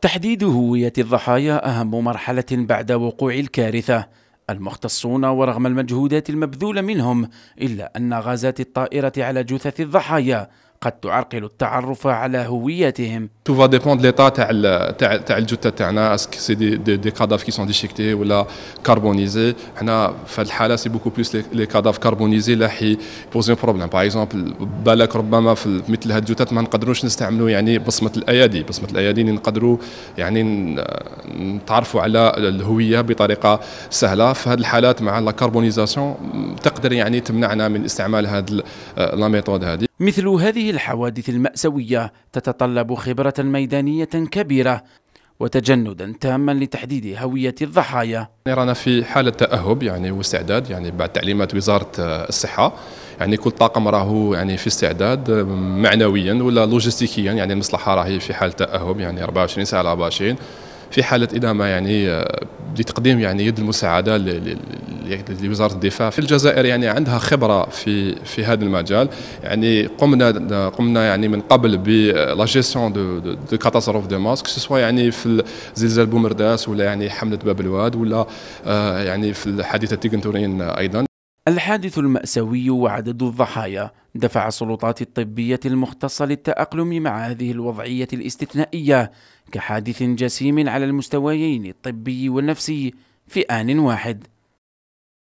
تحديد هوية الضحايا أهم مرحلة بعد وقوع الكارثة المختصون ورغم المجهودات المبذولة منهم إلا أن غازات الطائرة على جثث الضحايا قد تعرقل التعرف على هويتهم تو فا ديبوند ليطا تاع تاع تاع الجثه تاعنا اسك سي دي دي, كاداف كي سون ديشيكتي ولا كاربونيزي حنا في هذه الحاله سي بوكو بلوس لي كاداف كاربونيزي لا حي بوزي بروبليم باغ اكزومبل بالك ربما في مثل هاد الجثث ما نقدروش نستعملوا يعني بصمه الايادي بصمه الايادي نقدروا يعني نتعرفوا على الهويه بطريقه سهله في هذه الحالات مع لا كاربونيزاسيون تقدر يعني تمنعنا من استعمال هاد لا ميثود هادي مثل هذه الحوادث المأساوية تتطلب خبرة ميدانية كبيرة وتجندا تاما لتحديد هوية الضحايا رانا في حالة تأهب يعني واستعداد يعني بعد تعليمات وزارة آه، الصحة يعني كل طاقم راهو يعني في استعداد آه، معنويا ولا لوجستيكيا يعني المصلحة راهي في حالة تأهب يعني 24 ساعة على 24 في حالة إدامة يعني آه، لتقديم يعني يد المساعدة لوزاره الدفاع في الجزائر يعني عندها خبره في في هذا المجال يعني قمنا قمنا يعني من قبل بلا جيستيون دو دو كاتاستروف دو ماسك سواء يعني في زلزال بومرداس ولا يعني حمله باب الواد ولا آه، يعني في حادثه تيكنتورين ايضا الحادث المأساوي وعدد الضحايا دفع السلطات الطبية المختصة للتأقلم مع هذه الوضعية الاستثنائية كحادث جسيم على المستويين الطبي والنفسي في آن واحد